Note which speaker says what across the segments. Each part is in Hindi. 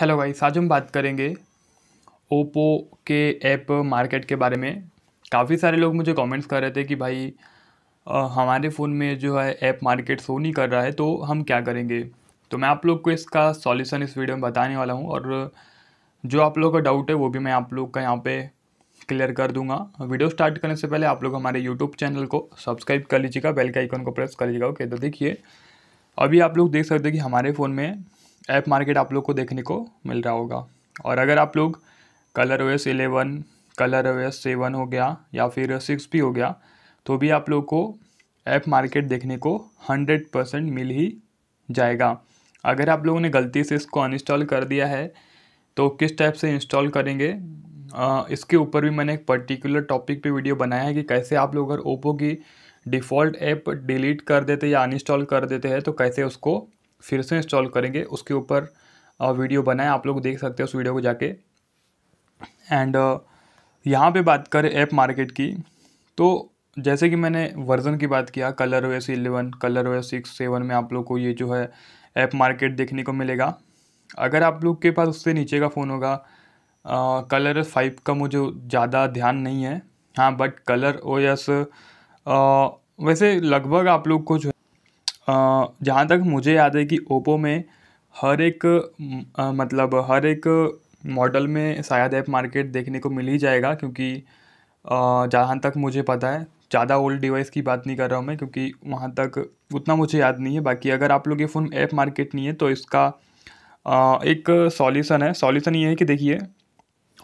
Speaker 1: हेलो भाई आज हम बात करेंगे ओप्पो के ऐप मार्केट के बारे में काफ़ी सारे लोग मुझे कमेंट्स कर रहे थे कि भाई आ, हमारे फ़ोन में जो है ऐप मार्केट शो नहीं कर रहा है तो हम क्या करेंगे तो मैं आप लोग को इसका सॉल्यूशन इस वीडियो में बताने वाला हूँ और जो आप लोग का डाउट है वो भी मैं आप लोग का यहाँ पे क्लियर कर दूंगा वीडियो स्टार्ट करने से पहले आप लोग हमारे यूट्यूब चैनल को सब्सक्राइब कर लीजिएगा बेल के आइकन को प्रेस कर लीजिएगा ओके तो देखिए अभी आप लोग देख सकते हैं कि हमारे फ़ोन में ऐप मार्केट आप लोग को देखने को मिल रहा होगा और अगर आप लोग ColorOS eleven ColorOS seven हो गया या फिर सिक्स भी हो गया तो भी आप लोग को ऐप मार्केट देखने को हंड्रेड परसेंट मिल ही जाएगा अगर आप लोगों ने गलती से इसको अनइंस्टॉल कर दिया है तो किस टाइप से इंस्टॉल करेंगे आ, इसके ऊपर भी मैंने एक पर्टिकुलर टॉपिक पे वीडियो बनाया है कि कैसे आप लोग अगर ओप्पो की डिफ़ॉल्ट ऐप डिलीट कर देते या अनइंस्टॉल कर देते हैं तो कैसे उसको फिर से इंस्टॉल करेंगे उसके ऊपर वीडियो बनाए आप लोग देख सकते हैं उस वीडियो को जाके एंड यहाँ पे बात करें ऐप मार्केट की तो जैसे कि मैंने वर्ज़न की बात किया color way eleven color way six seven में आप लोग को ये जो है ऐप मार्केट देखने को मिलेगा अगर आप लोग के पास उससे नीचे का फ़ोन होगा कलर फाइव का मुझे ज़्यादा ध्यान नहीं है हाँ बट कलर ओ एस वैसे लगभग आप लोग को जो जहाँ तक मुझे याद है कि ओप्पो में हर एक मतलब हर एक मॉडल में शायद ऐप मार्केट देखने को मिल ही जाएगा क्योंकि जहाँ तक मुझे पता है ज़्यादा ओल्ड डिवाइस की बात नहीं कर रहा हूँ मैं क्योंकि वहाँ तक उतना मुझे याद नहीं है बाकी अगर आप लोग ये फ़ोन ऐप मार्केट नहीं है तो इसका एक सॉल्यूशन है सॉल्यूशन ये है कि देखिए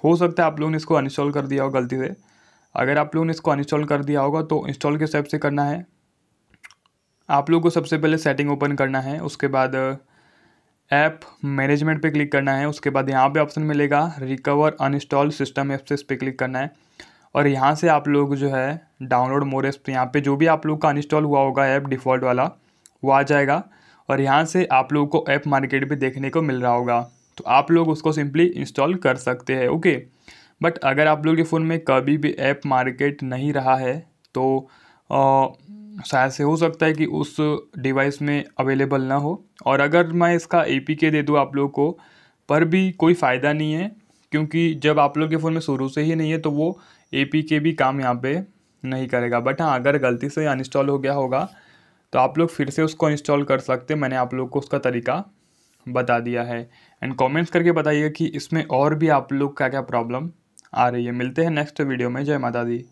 Speaker 1: हो सकता है आप लोगों ने इसको अनइंस्टॉल कर दिया हो गलती से अगर आप लोगों ने इसको अनइंस्टॉल कर दिया होगा तो इंस्टॉल के स्टेप से करना है आप लोगों को सबसे पहले सेटिंग ओपन करना है उसके बाद ऐप uh, मैनेजमेंट पे क्लिक करना है उसके बाद यहाँ पे ऑप्शन मिलेगा रिकवर अनइंस्टॉल सिस्टम ऐप से इस पर क्लिक करना है और यहाँ से आप लोग जो है डाउनलोड मोर एप्स यहाँ पे जो भी आप लोग का अनइंस्टॉल हुआ होगा ऐप डिफ़ॉल्ट वाला वो आ जाएगा और यहाँ से आप लोग को ऐप मार्केट भी देखने को मिल रहा होगा तो आप लोग उसको सिंपली इंस्टॉल कर सकते हैं ओके बट अगर आप लोग के फ़ोन में कभी भी ऐप मार्केट नहीं रहा है तो आ, uh, शायद से हो सकता है कि उस डिवाइस में अवेलेबल ना हो और अगर मैं इसका ए पी के दे दूँ आप लोग को पर भी कोई फ़ायदा नहीं है क्योंकि जब आप लोग के फ़ोन में शुरू से ही नहीं है तो वो ए पी के भी काम यहाँ पे नहीं करेगा बट हाँ अगर गलती से अनइंस्टॉल हो गया होगा तो आप लोग फिर से उसको इंस्टॉल कर सकते मैंने आप लोग को उसका तरीका बता दिया है एंड कॉमेंट्स करके बताइए कि इसमें और भी आप लोग क्या क्या प्रॉब्लम आ रही है मिलते हैं नेक्स्ट वीडियो में जय माता दी